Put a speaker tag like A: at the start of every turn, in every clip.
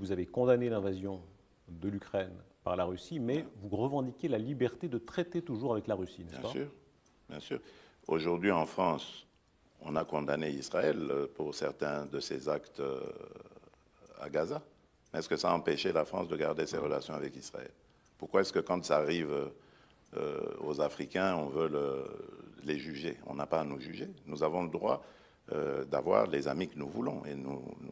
A: vous avez condamné l'invasion de l'Ukraine par la Russie, mais ah. vous revendiquez la liberté de traiter toujours avec la Russie, n'est-ce pas Bien sûr, bien sûr.
B: Aujourd'hui, en France, on a condamné Israël euh, pour certains de ses actes euh, à Gaza. Mais Est-ce que ça a empêché la France de garder ses ah. relations avec Israël Pourquoi est-ce que quand ça arrive euh, aux Africains, on veut les juger On n'a pas à nous juger. Nous avons le droit d'avoir les amis que nous voulons. Et nous, nous,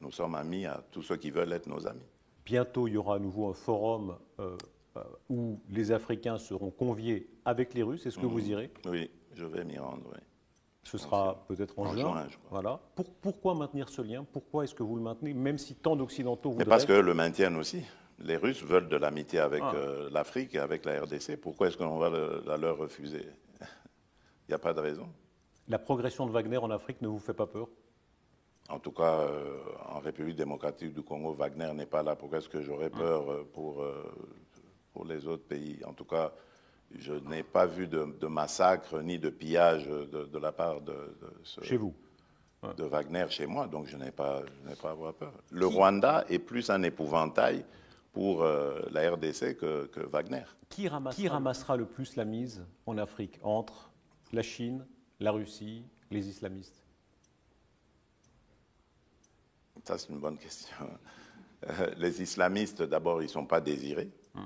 B: nous sommes amis à tous ceux qui veulent être nos amis.
A: Bientôt, il y aura à nouveau un forum euh, euh, où les Africains seront conviés avec les Russes. Est-ce que vous mhm. irez Oui, je vais m'y rendre. Ce sera peut-être en, en, juin. voilà. pourquoi maintenir ce lien Pourquoi est-ce que vous le maintenez, même si tant d'Occidentaux voudraient... Mais parce que le
B: maintiennent aussi. Les Russes veulent de l'amitié avec ah. euh, l'Afrique et avec la RDC. Pourquoi est-ce qu'on va leur refuser Il n'y a pas de raison.
A: La progression de Wagner en Afrique ne vous fait pas peur
B: en tout cas, euh, en République démocratique du Congo, Wagner n'est pas là. Pourquoi est-ce que j'aurais mm. peur euh, pour, euh, pour les autres pays En tout cas, je n'ai pas vu de, massacre ni de pillage de, la part de, Chez vous De Wagner chez moi, donc je n'ai pas, pas à avoir peur. Le Rwanda est plus un épouvantail pour la RDC que, Wagner.
A: Qui ramassera le plus la mise en Afrique entre la Chine, la Russie, les islamistes ça, c'est une bonne question.
B: Euh, les islamistes, d'abord, ils ne sont pas désirés. Hmm.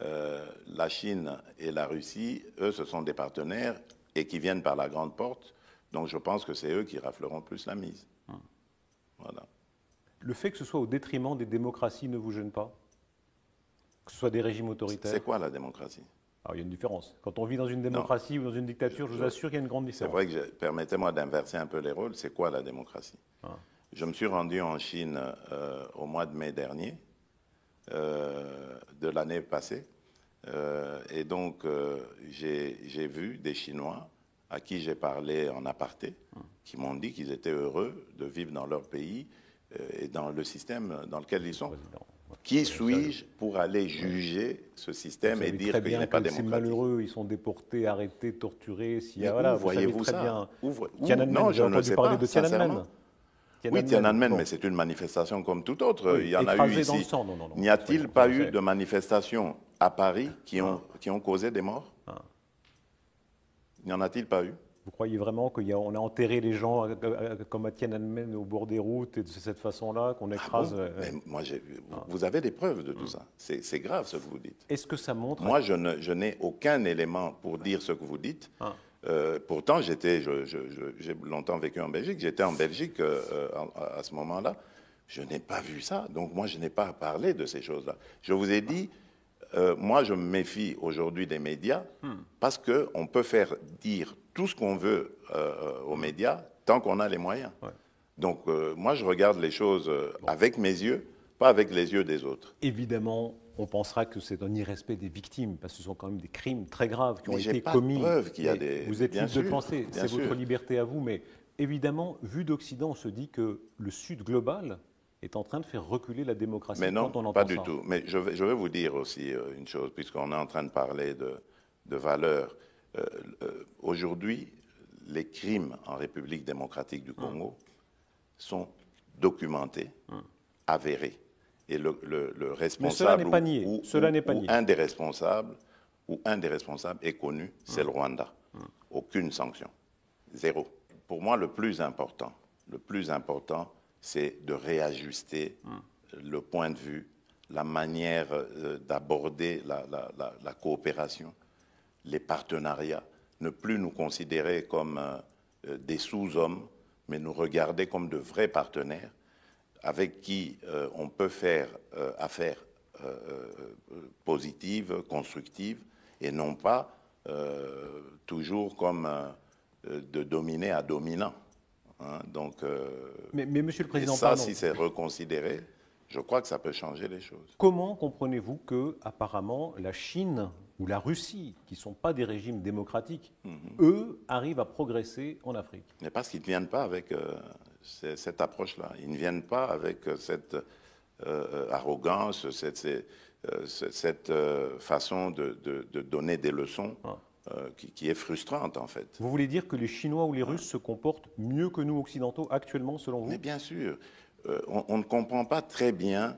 B: Euh, la Chine et la Russie, eux, ce sont des partenaires et qui viennent par la grande porte. Donc je pense que c'est eux qui rafleront plus la mise. Hmm. Voilà.
A: Le fait que ce soit au détriment des démocraties ne vous gêne pas Que ce soit des régimes autoritaires C'est quoi la démocratie Alors ah, il y a une différence. Quand on vit dans une démocratie ou dans une dictature, je vous assure qu'il y a une grande différence. C'est
B: vrai que permettez-moi d'inverser un peu les rôles. C'est quoi la démocratie ah. Je me suis rendu en Chine euh, au mois de mai dernier, euh, de l'année passée. Euh, et donc, j'ai vu des Chinois à qui j'ai parlé en aparté, qui m'ont dit qu'ils étaient heureux de vivre dans leur pays et dans le système dans lequel ils sont. Qui suis-je pour aller juger ce système et dire qu'il n'est pas démocratique
A: malheureux, ils sont déportés, arrêtés, torturés. voilà, voyez-vous ça Où, de sincèrement. Oui, Tiananmen,
B: mais c'est une manifestation comme toute autre. il y en a eu ici. N'y a-t-il pas eu de manifestations à Paris qui ont, ah. qui ont causé des morts ah. N'y en a-t-il pas eu
A: Vous croyez vraiment qu'on a, a, enterré les gens euh, euh, comme à Tiananmen au bord des routes et de cette façon-là qu'on ah écrase euh,
B: moi, Vous avez des preuves de tout ça. C'est grave ce que vous dites.
A: Est-ce que ça montre Moi, je
B: n'ai aucun élément pour dire ce que vous dites. Euh, pourtant, j'ai longtemps vécu en Belgique, j'étais en Belgique euh, à, ce moment-là. Je n'ai pas vu ça, donc moi, je n'ai pas parlé de ces choses-là. Je vous ai dit, euh, moi, je me méfie aujourd'hui des médias hmm. parce qu'on peut faire dire tout ce qu'on veut aux médias tant qu'on a les moyens. Donc, moi, je regarde les choses avec mes yeux, pas avec les yeux des autres.
A: Évidemment, on pensera que c'est un irrespect des victimes, parce que ce sont quand même des crimes très graves qui ont été commis. De des... Vous êtes libre de penser, c'est votre liberté à vous, mais évidemment, vu d'Occident, on se dit que le Sud global est en train de faire reculer la démocratie. Mais non, pas du tout.
B: Mais je vais, vous dire aussi euh, une chose, puisqu'on est en train de parler de, de valeurs. Euh, euh, aujourd'hui, les crimes en République démocratique du hum. Congo sont documentés, hum. avérés et le, responsable ou, pas un des responsables ou un des responsables est connu, c'est le Rwanda. Hmm. Aucune sanction, zéro. Pour moi, le plus important, le plus important, c'est de réajuster hmm. le point de vue, la manière euh, d'aborder la, coopération, les partenariats, ne plus nous considérer comme euh, euh, des sous-hommes, mais nous regarder comme de vrais partenaires avec qui euh, on peut faire euh, affaire euh, positive, constructive, et non pas toujours comme de dominer à dominant. Hein. donc,
A: mais, mais, Monsieur le Président, ça, si
B: c'est reconsidéré, je crois que ça peut changer les choses.
A: Comment comprenez-vous que, apparemment, la Chine ou la Russie, qui ne sont pas des régimes démocratiques, mhm. eux arrivent à progresser en Afrique
B: Mais parce qu'ils ne viennent pas avec, cette approche-là. Ils ne viennent pas avec euh, cette euh, euh, arrogance, cette, façon de, donner des leçons. Ah. qui, est frustrante en fait.
A: Vous voulez dire que les Chinois ou les Russes se comportent mieux que nous occidentaux actuellement selon vous Mais bien sûr, on, ne comprend pas
B: très bien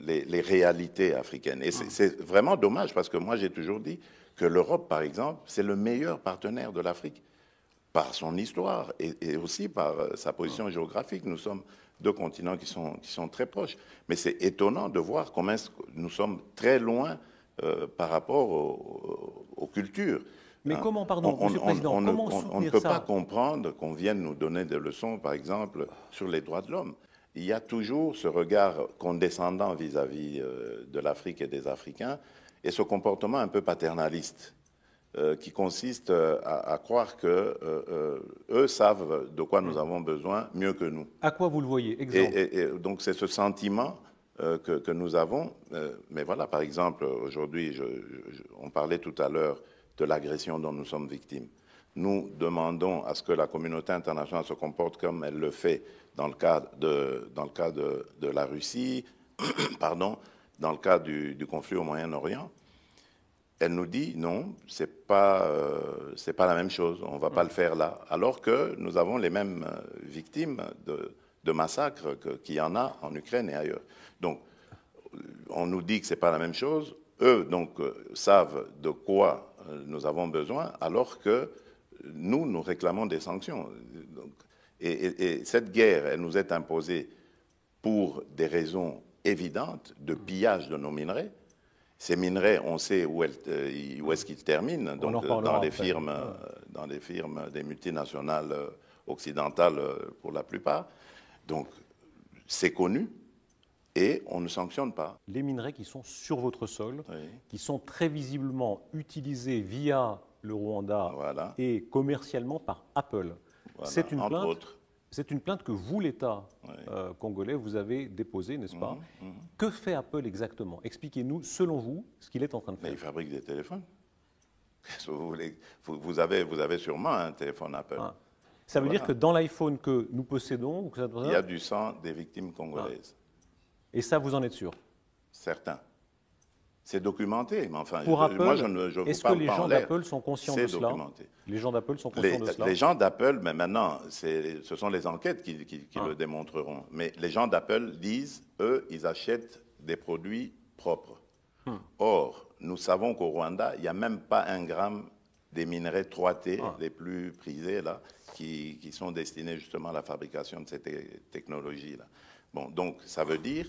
B: les, les, réalités africaines. Et ah. c'est vraiment dommage parce que moi j'ai toujours dit que l'Europe par exemple c'est le meilleur partenaire de l'Afrique par son histoire et, aussi par euh, sa ah. position géographique. Nous sommes deux continents qui sont, très proches. Mais c'est étonnant de voir comment nous sommes très loin euh, par rapport aux cultures. Mais hein? comment, pardon, on, ne, peut pas comprendre qu'on vienne nous donner des leçons, par exemple, sur les droits de l'homme. Il y a toujours ce regard condescendant vis à -vis de l'Afrique et des Africains et ce comportement un peu paternaliste. Euh, qui consiste euh, à, croire que euh, eux savent de quoi nous avons besoin mieux que nous.
A: À quoi vous le voyez
B: Exemple. donc c'est ce sentiment que, nous avons. mais voilà, par exemple, aujourd'hui, on parlait tout à l'heure de l'agression dont nous sommes victimes. Nous demandons à ce que la communauté internationale se comporte comme elle le fait dans le cas de, la Russie, pardon, dans le cas du conflit au Moyen-Orient elle nous dit non, ce n'est pas, euh, c'est pas la même chose, on ne va pas le faire là. Alors que nous avons les mêmes euh, victimes de, massacres qu'il y en a en Ukraine et ailleurs. Donc, on nous dit que ce n'est pas la même chose. Eux, donc, euh, savent de quoi nous avons besoin, alors que nous, nous réclamons des sanctions. et cette guerre, elle nous est imposée pour des raisons évidentes de pillage de nos minerais, ces minerais, on sait où, euh, où est-ce qu'ils terminent, donc euh, euh, dans les, firmes, dans des firmes des multinationales occidentales pour la plupart. Donc c'est connu et on ne sanctionne pas.
A: Les minerais qui sont sur votre sol, qui sont très visiblement utilisés via le Rwanda et commercialement par Apple. c'est une plainte c'est une plainte que vous, l'État euh, congolais, vous avez déposée, n'est-ce pas mhm, mhm. Que fait Apple exactement Expliquez-nous, selon vous, ce qu'il est en train de faire. il fabrique des téléphones.
B: Vous, avez, vous avez sûrement
A: un téléphone Apple. Ah. Ça veut dire que dans l'iPhone que nous possédons, il y a
B: du sang des victimes congolaises. Ah. Et ça, vous en êtes sûr Certain. C'est documenté, mais enfin, Pour je, Apple, je ne Est-ce que les gens d'Apple sont conscients de cela documenté.
A: Les gens d'Apple sont conscients de cela Les gens
B: d'Apple, mais maintenant, ce sont les enquêtes qui, le ah. démontreront. Mais les gens d'Apple disent, eux, ils achètent des produits propres. Hmm. Or, nous savons qu'au Rwanda, il n'y a même pas un gramme des minerais 3T ah. les plus prisés, là, qui, qui, sont destinés justement à la fabrication de cette technologie-là. Bon, donc, ça veut dire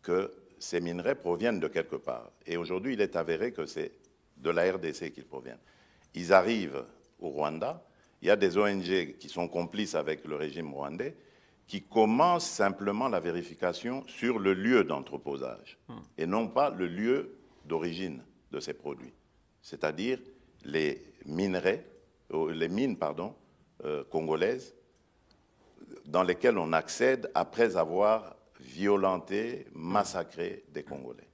B: que ces minerais proviennent de quelque part. Et aujourd'hui, il est avéré que c'est de la RDC qu'ils proviennent. Ils arrivent au Rwanda. Il y a des ONG qui sont complices avec le régime rwandais qui commencent simplement la vérification sur le lieu d'entreposage hmm. et non pas le lieu d'origine de ces produits, c'est-à-dire les minerais, euh, les mines pardon, euh, congolaises dans lesquelles on accède après avoir violenté, massacrer des Congolais.